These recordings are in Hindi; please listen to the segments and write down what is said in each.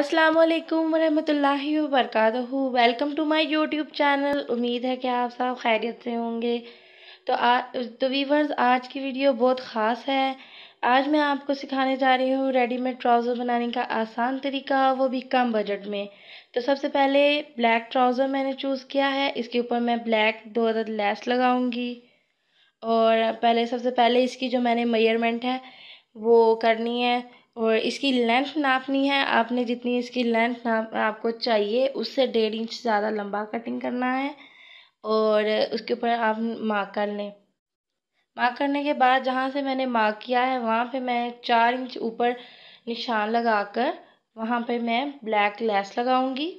अस्सलाम वालेकुम रहमतुल्लाहि welcome to my YouTube channel उम्मीद है कि आप सब खैरियत से होंगे तो आ तो वीवर्स आज की वीडियो बहुत ख़ास है आज मैं आपको सिखाने जा रही हूँ रेडीमेड ट्राउज़र बनाने का आसान तरीका वो भी कम बजट में तो सबसे पहले ब्लैक ट्राउज़र मैंने चूज़ किया है इसके ऊपर मैं ब्लैक दो अदद लेस लगाऊँगी और पहले सबसे पहले इसकी जो मैंने मेयरमेंट है वो करनी है और इसकी लेंथ नापनी है आपने जितनी इसकी लेंथ नाप आपको चाहिए उससे डेढ़ इंच ज़्यादा लंबा कटिंग करना है और उसके ऊपर आप मार्क कर लें मार्क करने के बाद जहाँ से मैंने मार्क किया है वहाँ पे मैं चार इंच ऊपर निशान लगाकर वहाँ पर मैं ब्लैक लेस लगाऊंगी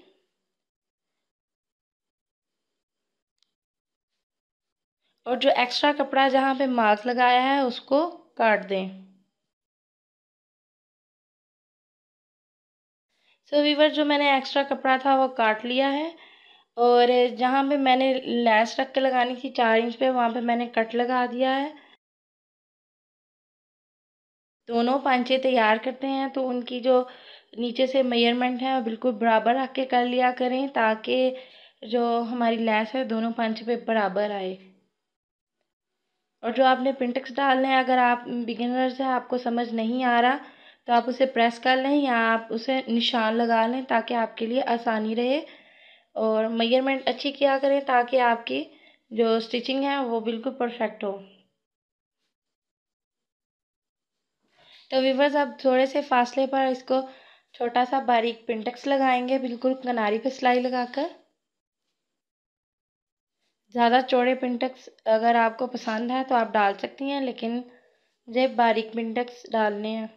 और जो एक्स्ट्रा कपड़ा जहाँ पे मार्क लगाया है उसको काट दें तो वीवर जो मैंने एक्स्ट्रा कपड़ा था वो काट लिया है और जहाँ पे मैंने लैस रख के लगानी थी चार इंच पे वहाँ पे मैंने कट लगा दिया है दोनों पांचे तैयार करते हैं तो उनकी जो नीचे से मेयरमेंट है वो बिल्कुल बराबर रख के कर लिया करें ताकि जो हमारी लैस है दोनों पांचे पे बराबर आए और जो आपने पिंटक्स डालने हैं अगर आप बिगिनर्स हैं आपको समझ नहीं आ रहा तो आप उसे प्रेस कर लें या आप उसे निशान लगा लें ताकि आपके लिए आसानी रहे और मेजरमेंट अच्छी किया करें ताकि आपकी जो स्टिचिंग है वो बिल्कुल परफेक्ट हो तो वीवर्स आप थोड़े से फासले पर इसको छोटा सा बारीक पिंटक्स लगाएंगे बिल्कुल किनारी पे सिलाई लगाकर ज़्यादा चौड़े पिंटक्स अगर आपको पसंद है तो आप डाल सकती हैं लेकिन मुझे बारीक पिंटक्स डालने हैं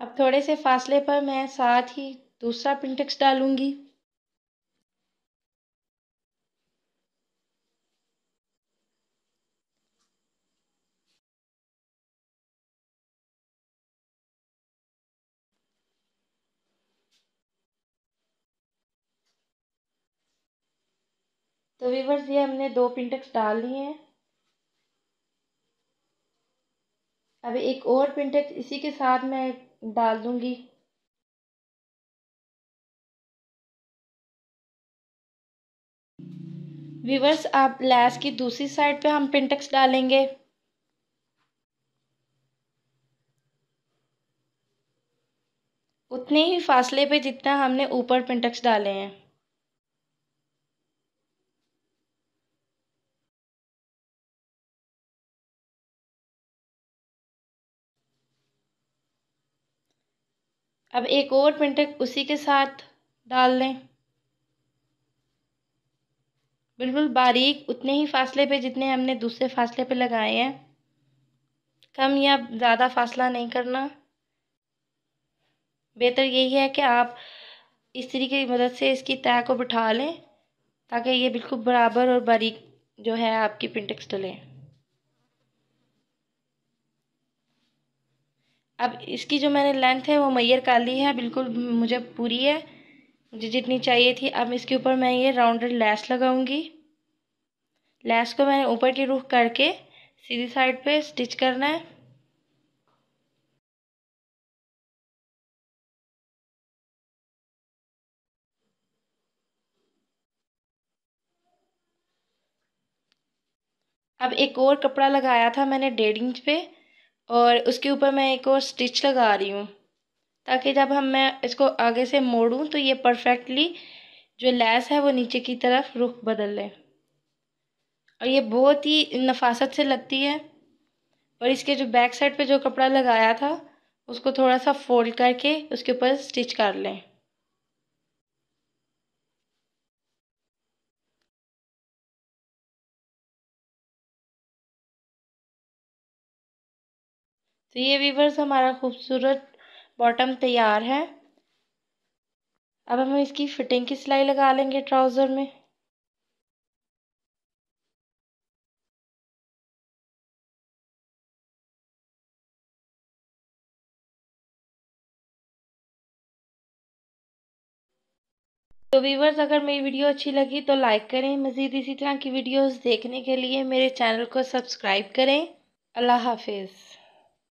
अब थोड़े से फासले पर मैं साथ ही दूसरा पिंटेक्स डालूंगी तो वीवर्स ये हमने दो पिंटेक्स डाल लिए हैं अब एक और पिंटेक्स इसी के साथ मैं डाल दूंगी विवर्स आप लैस की दूसरी साइड पे हम पिंटक्स डालेंगे उतने ही फासले पे जितना हमने ऊपर पिंटक्स डाले हैं अब एक और पेंटक उसी के साथ डाल दें बिल्कुल बारीक उतने ही फासले पे जितने हमने दूसरे फासले पे लगाए हैं कम या ज़्यादा फासला नहीं करना बेहतर यही है कि आप इस तरीके की मदद से इसकी तय को बिठा लें ताकि ये बिल्कुल बराबर और बारीक जो है आपकी पिंटेक्स डलें अब इसकी जो मैंने लेंथ है वो मैयर कर ली है बिल्कुल मुझे पूरी है मुझे जितनी चाहिए थी अब इसके ऊपर मैं ये राउंडेड लैस लगाऊंगी लैस को मैंने ऊपर की रुख करके सीधी साइड पे स्टिच करना है अब एक और कपड़ा लगाया था मैंने डेढ़ इंच पे और उसके ऊपर मैं एक और स्टिच लगा रही हूँ ताकि जब हम मैं इसको आगे से मोड़ूँ तो ये परफेक्टली जो लैस है वो नीचे की तरफ रुख बदल ले और ये बहुत ही नफासत से लगती है और इसके जो बैक साइड पे जो कपड़ा लगाया था उसको थोड़ा सा फोल्ड करके उसके ऊपर स्टिच कर लें तो ये वीवर्स हमारा खूबसूरत बॉटम तैयार है अब हम इसकी फिटिंग की सिलाई लगा लेंगे ट्राउज़र में तो वीवर्स अगर मेरी वीडियो अच्छी लगी तो लाइक करें मज़ीद इसी तरह की वीडियोस देखने के लिए मेरे चैनल को सब्सक्राइब करें अल्लाह हाफिज़